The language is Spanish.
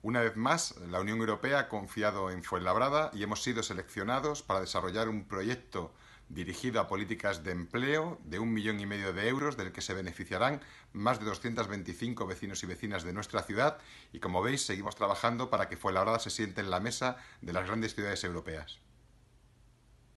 Una vez más, la Unión Europea ha confiado en Fuenlabrada y hemos sido seleccionados para desarrollar un proyecto dirigido a políticas de empleo de un millón y medio de euros, del que se beneficiarán más de 225 vecinos y vecinas de nuestra ciudad. Y como veis, seguimos trabajando para que Fuenlabrada se siente en la mesa de las grandes ciudades europeas.